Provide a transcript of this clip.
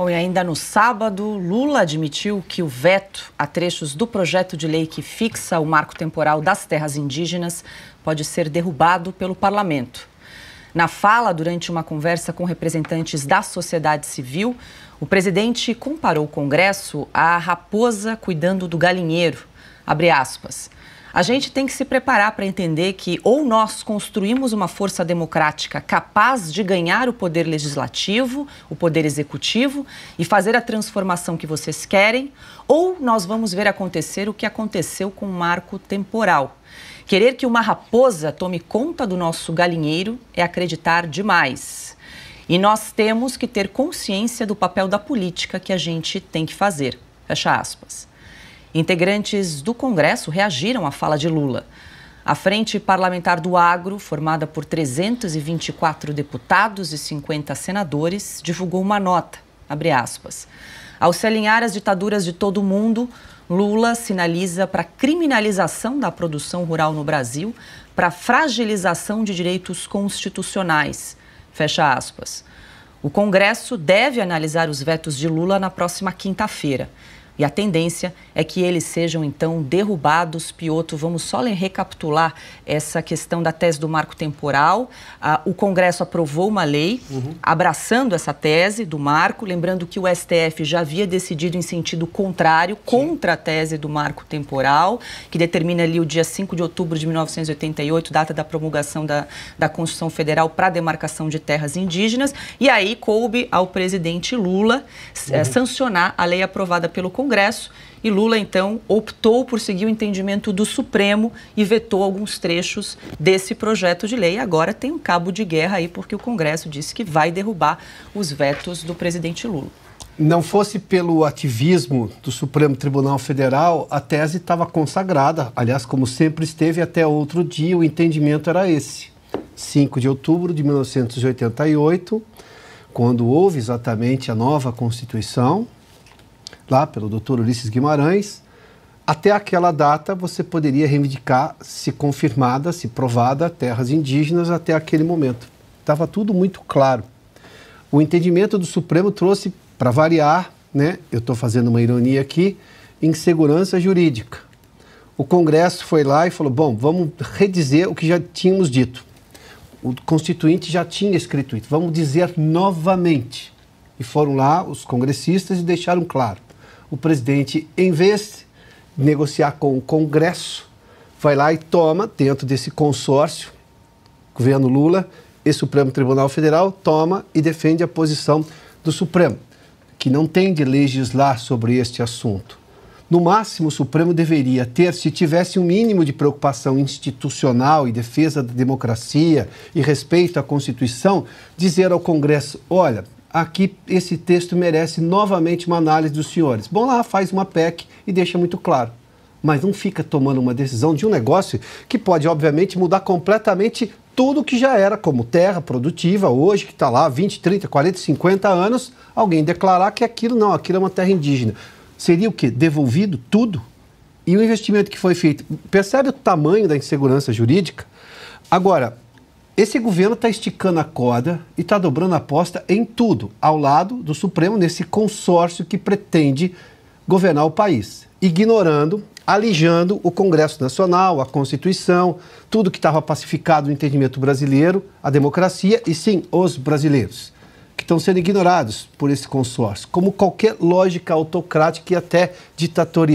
Bom, e ainda no sábado, Lula admitiu que o veto a trechos do projeto de lei que fixa o marco temporal das terras indígenas pode ser derrubado pelo parlamento. Na fala, durante uma conversa com representantes da sociedade civil, o presidente comparou o Congresso à raposa cuidando do galinheiro. Abre aspas. A gente tem que se preparar para entender que ou nós construímos uma força democrática capaz de ganhar o poder legislativo, o poder executivo e fazer a transformação que vocês querem, ou nós vamos ver acontecer o que aconteceu com o marco temporal. Querer que uma raposa tome conta do nosso galinheiro é acreditar demais. E nós temos que ter consciência do papel da política que a gente tem que fazer. Fecha aspas. Integrantes do Congresso reagiram à fala de Lula. A Frente Parlamentar do Agro, formada por 324 deputados e 50 senadores, divulgou uma nota, abre aspas. Ao se alinhar às ditaduras de todo o mundo, Lula sinaliza para a criminalização da produção rural no Brasil, para a fragilização de direitos constitucionais. Fecha aspas. O Congresso deve analisar os vetos de Lula na próxima quinta-feira. E a tendência é que eles sejam então derrubados. Pioto, vamos só recapitular essa questão da tese do marco temporal. Ah, o Congresso aprovou uma lei uhum. abraçando essa tese do marco, lembrando que o STF já havia decidido em sentido contrário, Sim. contra a tese do marco temporal, que determina ali o dia 5 de outubro de 1988, data da promulgação da, da Constituição Federal para a demarcação de terras indígenas. E aí coube ao presidente Lula eh, uhum. eh, sancionar a lei aprovada pelo Congresso Congresso e Lula, então, optou por seguir o entendimento do Supremo e vetou alguns trechos desse projeto de lei. Agora tem um cabo de guerra aí, porque o Congresso disse que vai derrubar os vetos do presidente Lula. Não fosse pelo ativismo do Supremo Tribunal Federal, a tese estava consagrada. Aliás, como sempre esteve até outro dia, o entendimento era esse. 5 de outubro de 1988, quando houve exatamente a nova Constituição, lá pelo doutor Ulisses Guimarães, até aquela data você poderia reivindicar, se confirmada, se provada, terras indígenas até aquele momento. Estava tudo muito claro. O entendimento do Supremo trouxe, para variar, né, eu estou fazendo uma ironia aqui, insegurança jurídica. O Congresso foi lá e falou: bom, vamos redizer o que já tínhamos dito. O Constituinte já tinha escrito isso, vamos dizer novamente. E foram lá os congressistas e deixaram claro o presidente, em vez de negociar com o Congresso, vai lá e toma, dentro desse consórcio, governo Lula e Supremo Tribunal Federal, toma e defende a posição do Supremo, que não tem de legislar sobre este assunto. No máximo, o Supremo deveria ter, se tivesse um mínimo de preocupação institucional e defesa da democracia e respeito à Constituição, dizer ao Congresso: olha, aqui esse texto merece novamente uma análise dos senhores. Bom, lá faz uma PEC e deixa muito claro. Mas não fica tomando uma decisão de um negócio que pode, obviamente, mudar completamente tudo que já era, como terra produtiva, hoje, que está lá 20, 30, 40, 50 anos, alguém declarar que aquilo não, aquilo é uma terra indígena. Seria o quê? Devolvido tudo? E o investimento que foi feito? Percebe o tamanho da insegurança jurídica? Agora, esse governo está esticando a corda e está dobrando a aposta em tudo, ao lado do Supremo, nesse consórcio que pretende governar o país, ignorando, alijando o Congresso Nacional, a Constituição, tudo que estava pacificado no entendimento brasileiro, a democracia e sim os brasileiros, que estão sendo ignorados por esse consórcio, como qualquer lógica autocrática e até ditatorial.